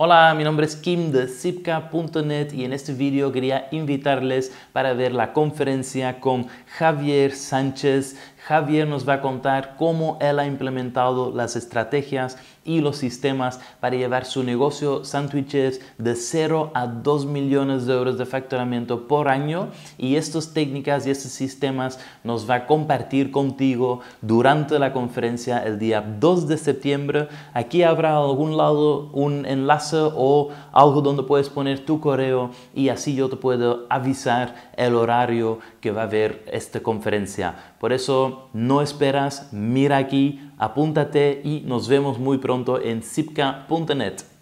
Hola, mi nombre es Kim de Zipka.net y en este video quería invitarles para ver la conferencia con Javier Sánchez Javier nos va a contar cómo él ha implementado las estrategias y los sistemas para llevar su negocio sándwiches de 0 a 2 millones de euros de facturamiento por año y estas técnicas y estos sistemas nos va a compartir contigo durante la conferencia el día 2 de septiembre. Aquí habrá algún lado un enlace o algo donde puedes poner tu correo y así yo te puedo avisar el horario que va a haber esta conferencia. Por eso no esperas, mira aquí, apúntate y nos vemos muy pronto en zipka.net.